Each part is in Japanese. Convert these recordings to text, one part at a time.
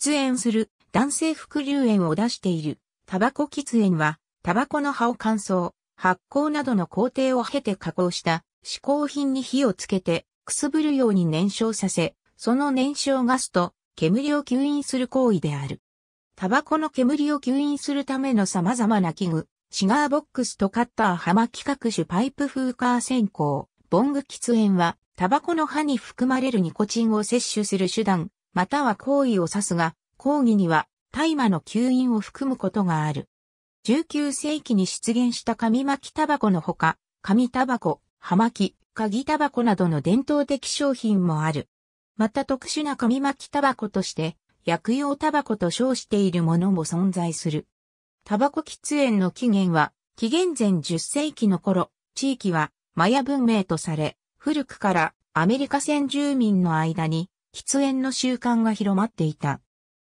喫煙する男性副流煙を出している。タバコ喫煙は、タバコの葉を乾燥、発酵などの工程を経て加工した嗜好品に火をつけて、くすぶるように燃焼させ、その燃焼ガスと煙を吸引する行為である。タバコの煙を吸引するための様々な器具、シガーボックスとカッターま巻各種パイプ風カー線香、ボング喫煙は、タバコの葉に含まれるニコチンを摂取する手段、または行為を指すが、講義には大麻の吸引を含むことがある。19世紀に出現した紙巻きタバコのほか、紙タバコ、葉巻、鍵タバコなどの伝統的商品もある。また特殊な紙巻きタバコとして、薬用タバコと称しているものも存在する。タバコ喫煙の起源は、紀元前10世紀の頃、地域はマヤ文明とされ、古くからアメリカ先住民の間に喫煙の習慣が広まっていた。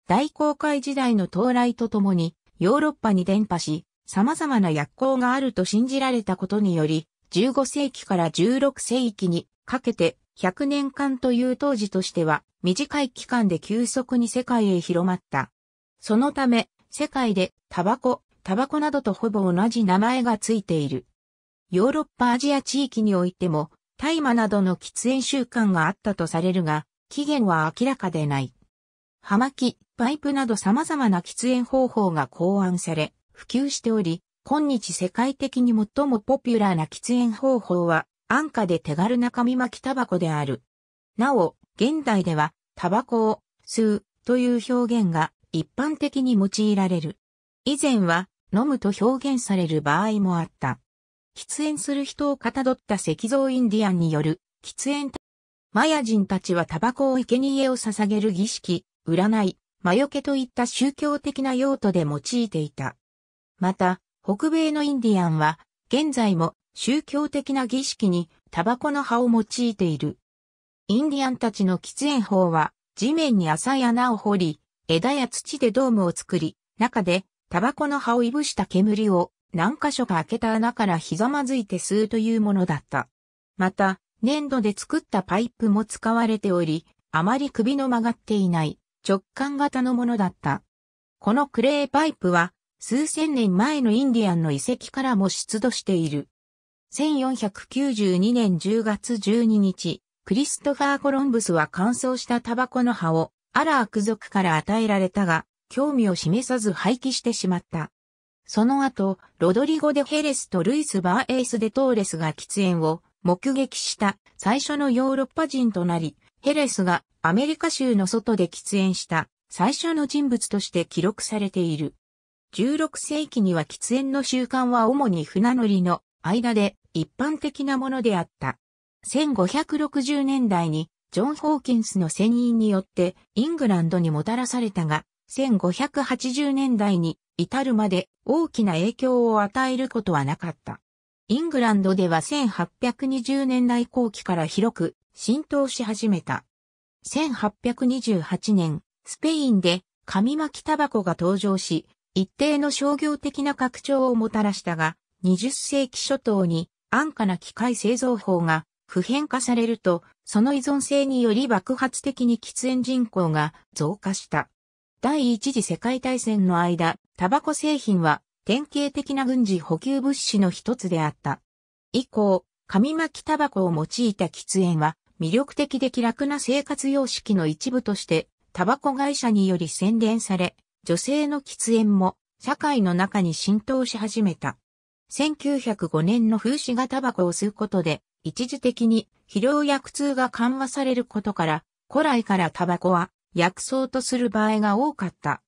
大航海時代の到来とともに、ヨーロッパに伝播し、様々な薬効があると信じられたことにより、15世紀から16世紀にかけて100年間という当時としては短い期間で急速に世界へ広まった。そのため、世界でタバコ、タバコなどとほぼ同じ名前がついている。ヨーロッパアジア地域においても、大麻などの喫煙習慣があったとされるが、起源は明らかでない。葉巻、パイプなど様々な喫煙方法が考案され、普及しており、今日世界的に最もポピュラーな喫煙方法は、安価で手軽な紙巻きタバコである。なお、現代では、タバコを吸うという表現が一般的に用いられる。以前は、飲むと表現される場合もあった。喫煙する人をかたどった石像インディアンによる喫煙マヤ人たちはタバコを生贄を捧げる儀式、占い、魔除けといった宗教的な用途で用いていた。また、北米のインディアンは、現在も宗教的な儀式にタバコの葉を用いている。インディアンたちの喫煙法は、地面に浅い穴を掘り、枝や土でドームを作り、中でタバコの葉をいぶした煙を何箇所か開けた穴からひざまずいて吸うというものだった。また、粘土で作ったパイプも使われており、あまり首の曲がっていない直感型のものだった。このクレーパイプは数千年前のインディアンの遺跡からも出土している。1492年10月12日、クリストファー・コロンブスは乾燥したタバコの葉をアラーク族から与えられたが、興味を示さず廃棄してしまった。その後、ロドリゴ・デ・ヘレスとルイス・バーエース・デ・トーレスが喫煙を目撃した最初のヨーロッパ人となり、ヘレスがアメリカ州の外で喫煙した最初の人物として記録されている。16世紀には喫煙の習慣は主に船乗りの間で一般的なものであった。1560年代にジョン・ホーキンスの船員によってイングランドにもたらされたが、1580年代に至るまで大きな影響を与えることはなかった。イングランドでは1820年代後期から広く浸透し始めた。1828年、スペインで紙巻きタバコが登場し、一定の商業的な拡張をもたらしたが、20世紀初頭に安価な機械製造法が普遍化されると、その依存性により爆発的に喫煙人口が増加した。第一次世界大戦の間、タバコ製品は典型的な軍事補給物資の一つであった。以降、紙巻きタバコを用いた喫煙は魅力的で気楽な生活様式の一部として、タバコ会社により宣伝され、女性の喫煙も社会の中に浸透し始めた。1905年の風刺がタバコを吸うことで、一時的に疲労や苦痛が緩和されることから、古来からタバコは薬草とする場合が多かった。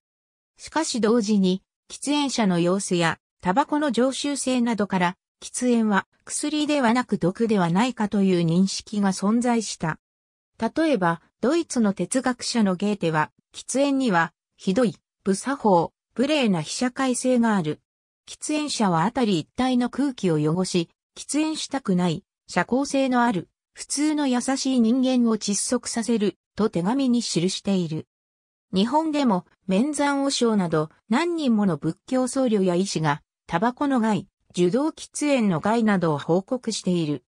しかし同時に喫煙者の様子や、タバコの常習性などから、喫煙は薬ではなく毒ではないかという認識が存在した。例えば、ドイツの哲学者のゲーテは、喫煙には、ひどい、不作法、無礼な被写界性がある。喫煙者はあたり一帯の空気を汚し、喫煙したくない、社交性のある、普通の優しい人間を窒息させる、と手紙に記している。日本でも、面山和尚など何人もの仏教僧侶や医師が、タバコの害、受動喫煙の害などを報告している。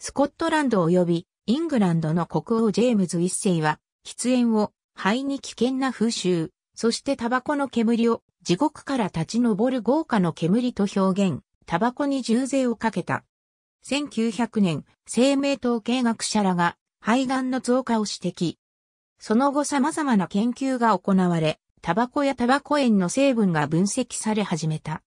スコットランド及びイングランドの国王ジェームズ一世は、喫煙を肺に危険な風習、そしてタバコの煙を地獄から立ち上る豪華の煙と表現、タバコに重税をかけた。1900年、生命統計学者らが肺がんの増加を指摘。その後様々な研究が行われ、タバコやタバコ塩の成分が分析され始めた。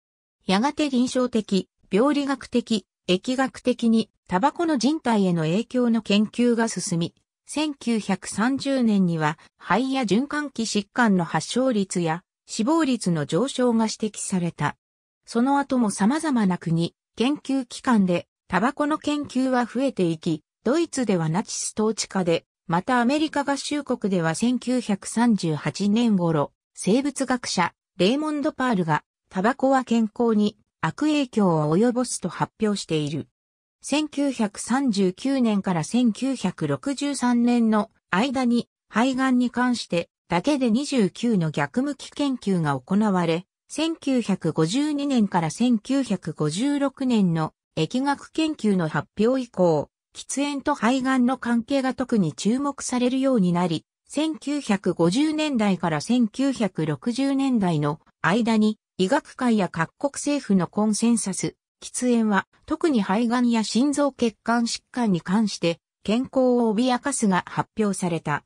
やがて臨床的、病理学的、疫学的にタバコの人体への影響の研究が進み、1930年には肺や循環器疾患の発症率や死亡率の上昇が指摘された。その後も様々な国、研究機関でタバコの研究は増えていき、ドイツではナチス統治下でまたアメリカ合衆国では1938年頃、生物学者、レーモンド・パールが、タバコは健康に悪影響を及ぼすと発表している。1939年から1963年の間に肺がんに関してだけで29の逆向き研究が行われ、1952年から1956年の疫学研究の発表以降、喫煙と肺がんの関係が特に注目されるようになり、1950年代から1960年代の間に医学界や各国政府のコンセンサス、喫煙は特に肺がんや心臓血管疾患に関して健康を脅かすが発表された。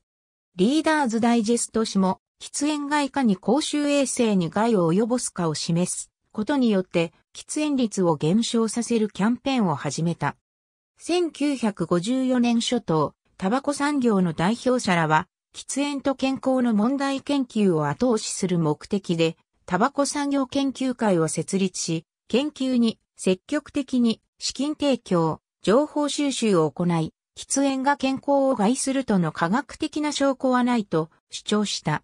リーダーズダイジェスト氏も喫煙外科に公衆衛生に害を及ぼすかを示すことによって喫煙率を減少させるキャンペーンを始めた。1954年初頭、タバコ産業の代表者らは、喫煙と健康の問題研究を後押しする目的で、タバコ産業研究会を設立し、研究に積極的に資金提供、情報収集を行い、喫煙が健康を害するとの科学的な証拠はないと主張した。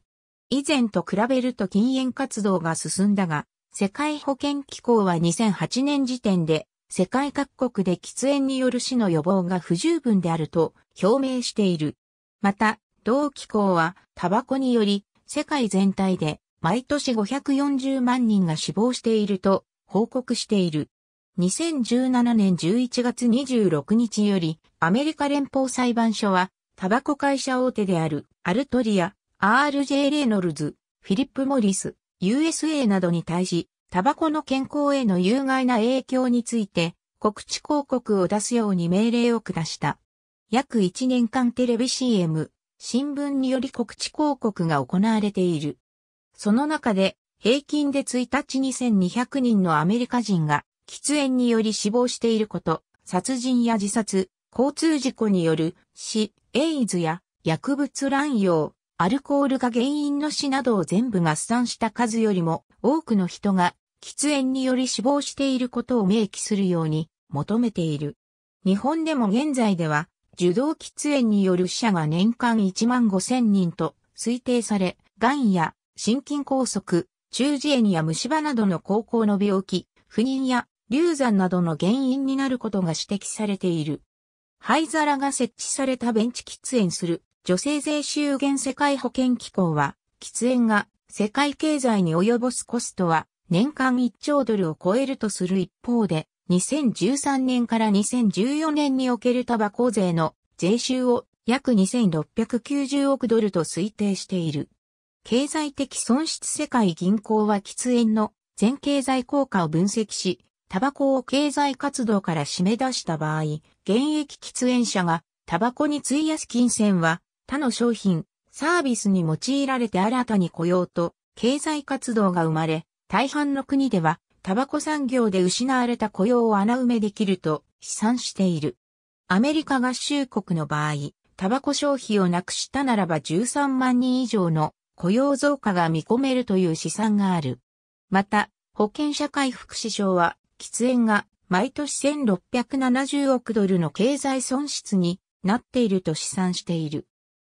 以前と比べると禁煙活動が進んだが、世界保健機構は2008年時点で世界各国で喫煙による死の予防が不十分であると表明している。また、同機構は、タバコにより、世界全体で毎年540万人が死亡していると報告している。2017年11月26日より、アメリカ連邦裁判所は、タバコ会社大手であるアルトリア、RJ レイノルズ、フィリップ・モリス、USA などに対し、タバコの健康への有害な影響について、告知広告を出すように命令を下した。約1年間テレビ CM、新聞により告知広告が行われている。その中で、平均で1日2200人のアメリカ人が、喫煙により死亡していること、殺人や自殺、交通事故による死、エイズや薬物乱用、アルコールが原因の死などを全部合算した数よりも多くの人が喫煙により死亡していることを明記するように求めている。日本でも現在では受動喫煙による死者が年間1万5千人と推定され、癌や心筋梗塞、中耳炎や虫歯などの高校の病気、不妊や流産などの原因になることが指摘されている。灰皿が設置されたベンチ喫煙する女性税収減世界保険機構は、喫煙が世界経済に及ぼすコストは年間1兆ドルを超えるとする一方で、2013年から2014年におけるタバコ税の税収を約2690億ドルと推定している。経済的損失世界銀行は喫煙の全経済効果を分析し、タバコを経済活動から締め出した場合、現役喫煙者がタバコに費やす金銭は他の商品、サービスに用いられて新たに雇用と経済活動が生まれ、大半の国ではタバコ産業で失われた雇用を穴埋めできると試算している。アメリカ合衆国の場合、タバコ消費をなくしたならば13万人以上の雇用増加が見込めるという試算がある。また、保健社会福祉省は、喫煙が毎年1670億ドルの経済損失になっていると試算している。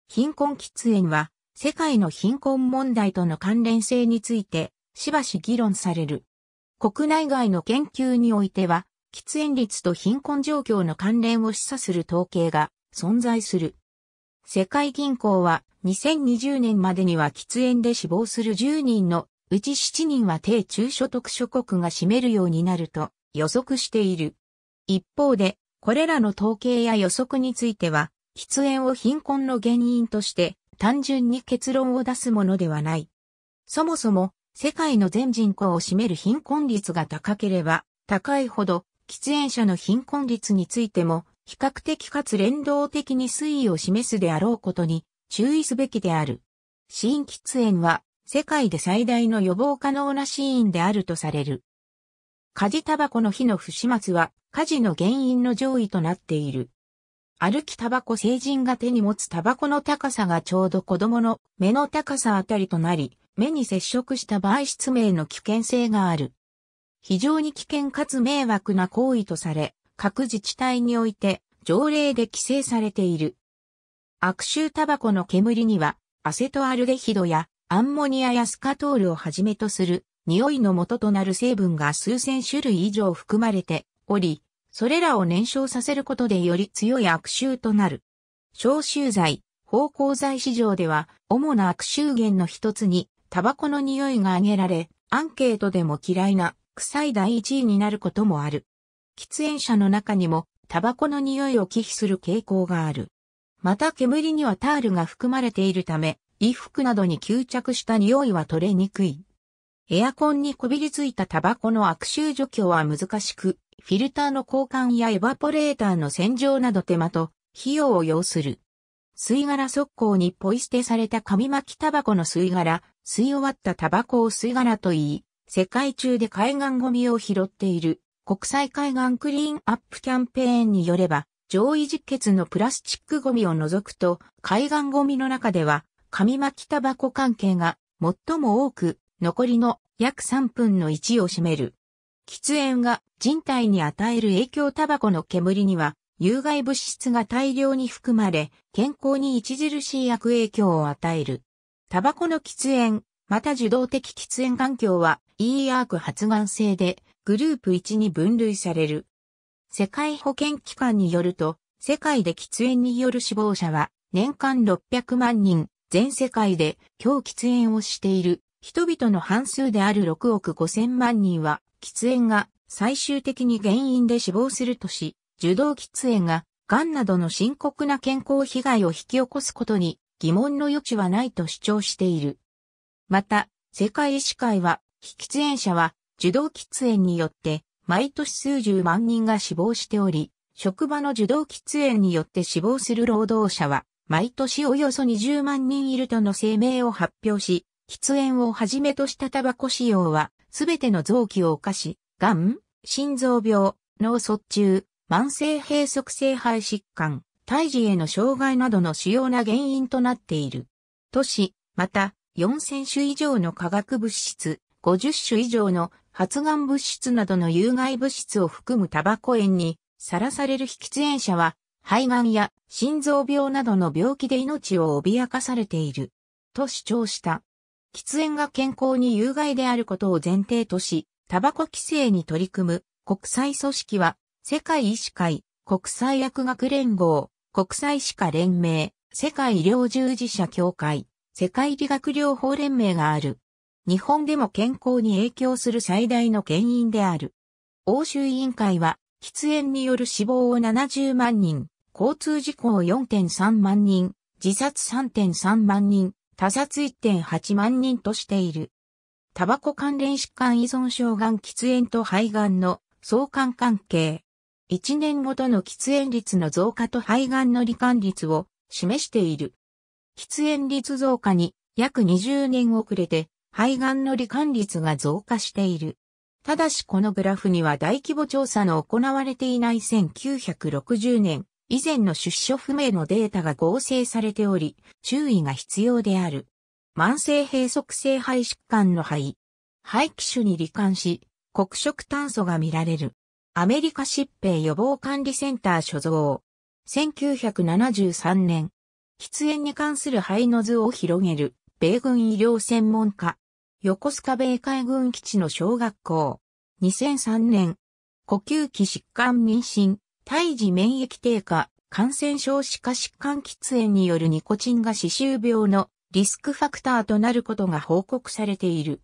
貧困喫煙は、世界の貧困問題との関連性について、しばし議論される。国内外の研究においては、喫煙率と貧困状況の関連を示唆する統計が存在する。世界銀行は2020年までには喫煙で死亡する10人のうち7人は低中所得諸国が占めるようになると予測している。一方で、これらの統計や予測については、喫煙を貧困の原因として単純に結論を出すものではない。そもそも世界の全人口を占める貧困率が高ければ高いほど喫煙者の貧困率についても比較的かつ連動的に推移を示すであろうことに注意すべきである。新喫煙は世界で最大の予防可能なシーンであるとされる。火事タバコの火の不始末は火事の原因の上位となっている。歩きタバコ成人が手に持つタバコの高さがちょうど子供の目の高さあたりとなり、目に接触した場合失明の危険性がある。非常に危険かつ迷惑な行為とされ、各自治体において条例で規制されている。悪臭タバコの煙には、アセトアルデヒドやアンモニアやスカトールをはじめとする匂いの元となる成分が数千種類以上含まれており、それらを燃焼させることでより強い悪臭となる。消臭剤、芳香剤市場では、主な悪臭源の一つに、タバコの匂いが挙げられ、アンケートでも嫌いな、臭い第一位になることもある。喫煙者の中にも、タバコの匂いを忌避する傾向がある。また煙にはタールが含まれているため、衣服などに吸着した匂いは取れにくい。エアコンにこびりついたタバコの悪臭除去は難しく、フィルターの交換やエバポレーターの洗浄など手間と費用を要する。吸い殻速攻にポイ捨てされた紙巻きタバコの吸い殻、吸い終わったタバコを吸い殻と言い、世界中で海岸ゴミを拾っている国際海岸クリーンアップキャンペーンによれば、上位実決のプラスチックゴミを除くと、海岸ゴミの中では、紙巻きタバコ関係が最も多く、残りの約3分の1を占める。喫煙が人体に与える影響タバコの煙には有害物質が大量に含まれ、健康に著しい悪影響を与える。タバコの喫煙、また受動的喫煙環境は e a r ク発がん性でグループ1に分類される。世界保健機関によると、世界で喫煙による死亡者は年間600万人、全世界で今日喫煙をしている人々の半数である6億5000万人は喫煙が最終的に原因で死亡するとし、受動喫煙が癌などの深刻な健康被害を引き起こすことに疑問の余地はないと主張している。また、世界医師会は、非喫煙者は受動喫煙によって毎年数十万人が死亡しており、職場の受動喫煙によって死亡する労働者は、毎年およそ20万人いるとの声明を発表し、喫煙をはじめとしたタバコ使用はすべての臓器を犯し、癌、心臓病、脳卒中、慢性閉塞性肺疾患、胎児への障害などの主要な原因となっている。都市、また、4000種以上の化学物質、50種以上の発がん物質などの有害物質を含むタバコ炎にさらされる喫煙者は、肺がんや心臓病などの病気で命を脅かされている。と主張した。喫煙が健康に有害であることを前提とし、タバコ規制に取り組む国際組織は、世界医師会、国際薬学連合、国際歯科連盟、世界医療従事者協会、世界理学療法連盟がある。日本でも健康に影響する最大の原因である。欧州委員会は、喫煙による死亡を70万人、交通事故を4.3万人、自殺3.3万人、他殺1.8万人としている。タバコ関連疾患依存症がん喫煙と肺がんの相関関係。1年ごとの喫煙率の増加と肺がんの罹患率を示している。喫煙率増加に約20年遅れて肺がんの罹患率が増加している。ただしこのグラフには大規模調査の行われていない1960年以前の出所不明のデータが合成されており、注意が必要である。慢性閉塞性肺疾患の肺。肺機種に罹患し、黒色炭素が見られる。アメリカ疾病予防管理センター所蔵。1973年、喫煙に関する肺の図を広げる、米軍医療専門家。横須賀米海軍基地の小学校。2003年、呼吸器疾患妊娠、胎児免疫低下、感染症歯科疾患喫煙によるニコチンが歯周病のリスクファクターとなることが報告されている。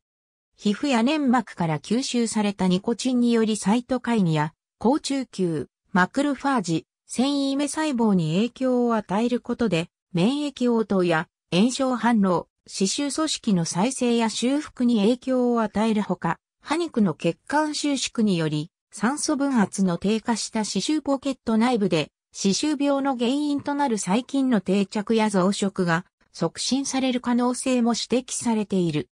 皮膚や粘膜から吸収されたニコチンによりサイトカインや、高中球、マクルファージ、繊維目細胞に影響を与えることで、免疫応答や炎症反応、歯周組織の再生や修復に影響を与えるほか、歯肉の血管収縮により、酸素分圧の低下した歯周ポケット内部で、歯周病の原因となる細菌の定着や増殖が促進される可能性も指摘されている。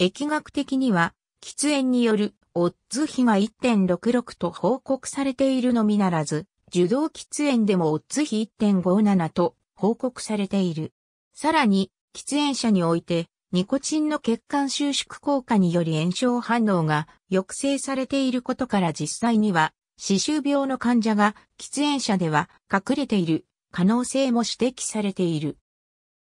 疫学的には、喫煙によるオッズ比が1.66と報告されているのみならず、受動喫煙でもオッズ比1.57と報告されている。さらに、喫煙者において、ニコチンの血管収縮効果により炎症反応が抑制されていることから実際には、歯周病の患者が喫煙者では隠れている可能性も指摘されている。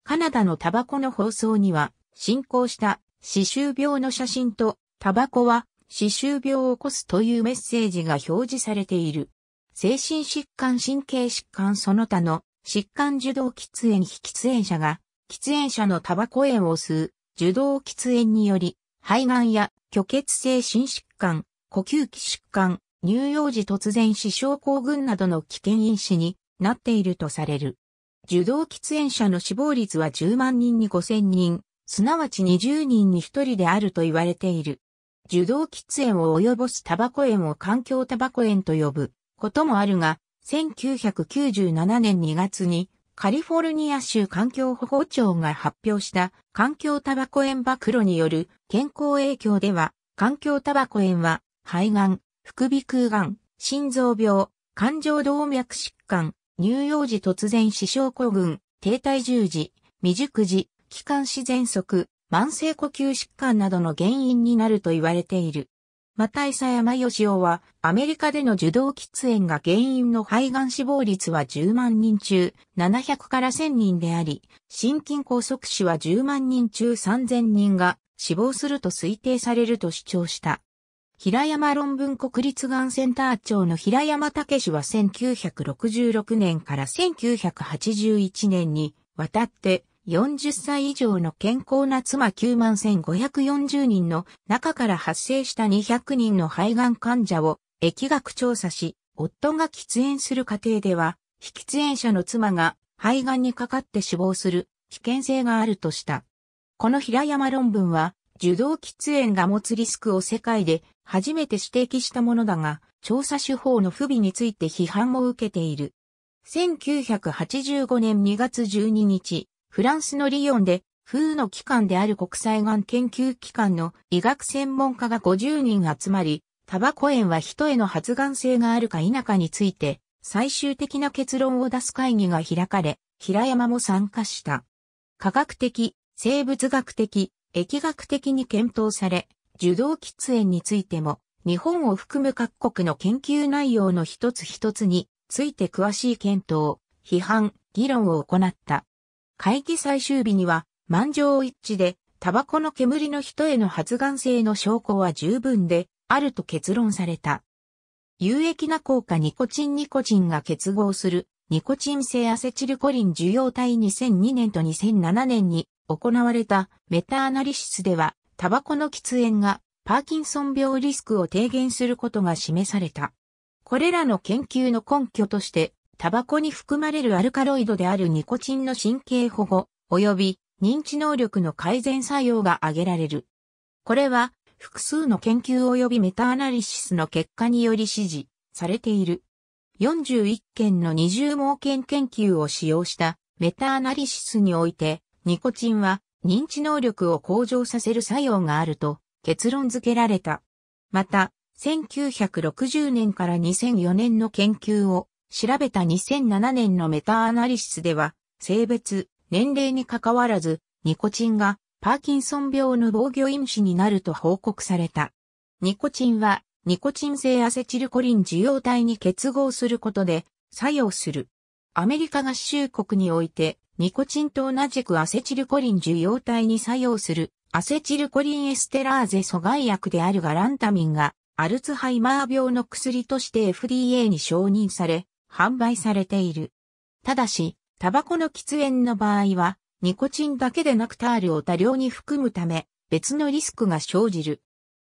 カナダのタバコの放送には、進行した歯周病の写真とタバコは歯周病を起こすというメッセージが表示されている。精神疾患神経疾患その他の疾患受動喫煙非喫煙者が喫煙者のタバコ煙を吸う受動喫煙により、肺がんや虚血性心疾患、呼吸器疾患、乳幼児突然死症候群などの危険因子になっているとされる。受動喫煙者の死亡率は10万人に5000人、すなわち20人に1人であると言われている。受動喫煙を及ぼすタバコ炎を環境タバコ炎と呼ぶこともあるが、1997年2月にカリフォルニア州環境保護庁が発表した環境タバコ煙暴露による健康影響では、環境タバコ塩は肺がん、副鼻腔がん、心臓病、感情動脈疾患、乳幼児突然死症候群、低体重児、未熟児、気管支喘息、慢性呼吸疾患などの原因になると言われている。また佐山義雄は、アメリカでの受動喫煙が原因の肺がん死亡率は10万人中700から1000人であり、心筋梗塞死は10万人中3000人が死亡すると推定されると主張した。平山論文国立がんセンター長の平山武氏は1966年から1981年にわたって40歳以上の健康な妻9万1540人の中から発生した200人の肺がん患者を疫学調査し、夫が喫煙する過程では、非喫煙者の妻が肺がんにかかって死亡する危険性があるとした。この平山論文は、受動喫煙が持つリスクを世界で初めて指摘したものだが、調査手法の不備について批判も受けている。1985年2月12日、フランスのリヨンで、風の機関である国際がん研究機関の医学専門家が50人集まり、タバコ炎は人への発がん性があるか否かについて、最終的な結論を出す会議が開かれ、平山も参加した。科学的、生物学的、疫学的に検討され、受動喫煙についても、日本を含む各国の研究内容の一つ一つについて詳しい検討、批判、議論を行った。会議最終日には満場一致でタバコの煙の人への発がん性の証拠は十分であると結論された。有益な効果ニコチンニコチンが結合するニコチン性アセチルコリン受容体2002年と2007年に行われたメタアナリシスではタバコの喫煙がパーキンソン病リスクを低減することが示された。これらの研究の根拠としてタバコに含まれるアルカロイドであるニコチンの神経保護、及び認知能力の改善作用が挙げられる。これは複数の研究及びメタアナリシスの結果により支持されている。41件の二重盲検研究を使用したメタアナリシスにおいて、ニコチンは認知能力を向上させる作用があると結論付けられた。また、1960年から2004年の研究を調べた2007年のメタアナリシスでは、性別、年齢に関わらず、ニコチンがパーキンソン病の防御因子になると報告された。ニコチンは、ニコチン性アセチルコリン受容体に結合することで作用する。アメリカ合衆国において、ニコチンと同じくアセチルコリン受容体に作用するアセチルコリンエステラーゼ阻害薬であるガランタミンがアルツハイマー病の薬として FDA に承認され、販売されている。ただし、タバコの喫煙の場合は、ニコチンだけでなくタールを多量に含むため、別のリスクが生じる。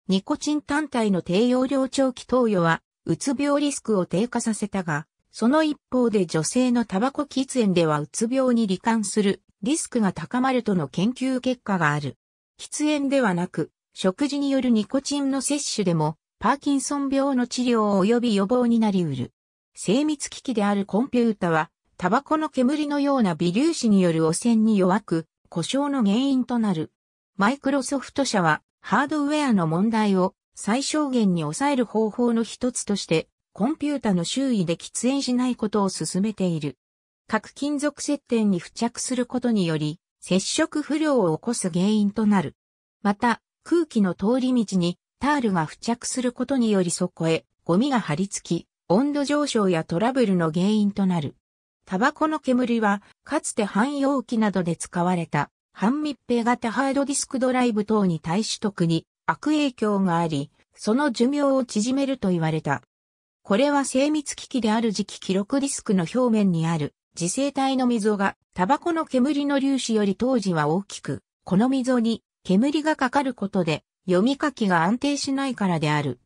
ニコチン単体の低用量長期投与は、うつ病リスクを低下させたが、その一方で女性のタバコ喫煙ではうつ病に罹患するリスクが高まるとの研究結果がある。喫煙ではなく、食事によるニコチンの摂取でも、パーキンソン病の治療及び予防になりうる。精密機器であるコンピュータは、タバコの煙のような微粒子による汚染に弱く、故障の原因となる。マイクロソフト社は、ハードウェアの問題を最小限に抑える方法の一つとして、コンピュータの周囲で喫煙しないことを進めている。各金属接点に付着することにより、接触不良を起こす原因となる。また、空気の通り道にタールが付着することによりそこへゴミが張り付き、温度上昇やトラブルの原因となる。タバコの煙は、かつて汎用機などで使われた、半密閉型ハードディスクドライブ等に対し特に悪影響があり、その寿命を縮めると言われた。これは精密機器である磁気記録ディスクの表面にある磁性体の溝がタバコの煙の粒子より当時は大きく、この溝に煙がかかることで読み書きが安定しないからである。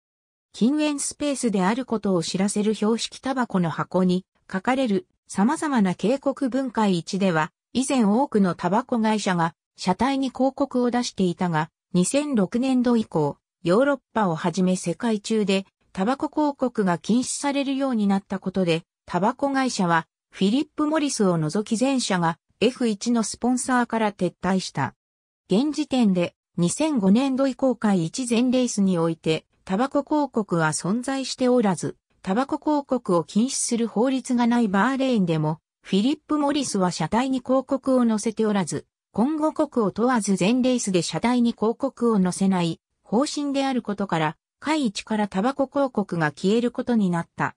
禁煙スペースであることを知らせる標識タバコの箱に書かれる様々な警告分解1では、以前多くのタバコ会社が車体に広告を出していたが、2006年度以降、ヨーロッパをはじめ世界中でタバコ広告が禁止されるようになったことで、タバコ会社はフィリップ・モリスを除き全社が F1 のスポンサーから撤退した。現時点で2005年度以降回1全レースにおいてタバコ広告は存在しておらず、タバコ広告を禁止する法律がないバーレーンでも、フィリップ・モリスは車体に広告を載せておらず、今後国を問わず全レースで車体に広告を載せない方針であることから、会一からタバコ広告が消えることになった。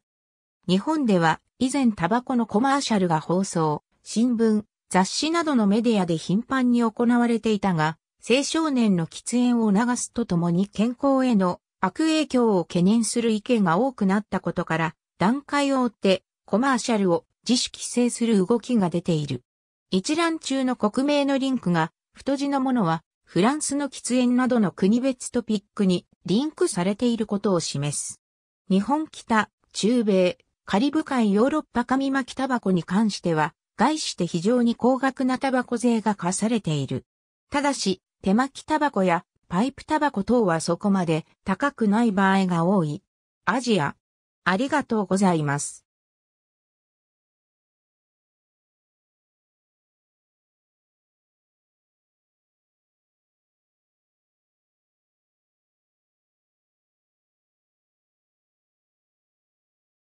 日本では以前タバコのコマーシャルが放送、新聞、雑誌などのメディアで頻繁に行われていたが、青少年の喫煙を促すとともに健康への悪影響を懸念する意見が多くなったことから、段階を追ってコマーシャルを自主規制する動きが出ている。一覧中の国名のリンクが、太字のものは、フランスの喫煙などの国別トピックにリンクされていることを示す。日本北、中米、カリブ海ヨーロッパ紙巻きタバコに関しては、外して非常に高額なタバコ税が課されている。ただし、手巻きタバコやパイプタバコ等はそこまで高くない場合が多い。アジア。ありがとうございます。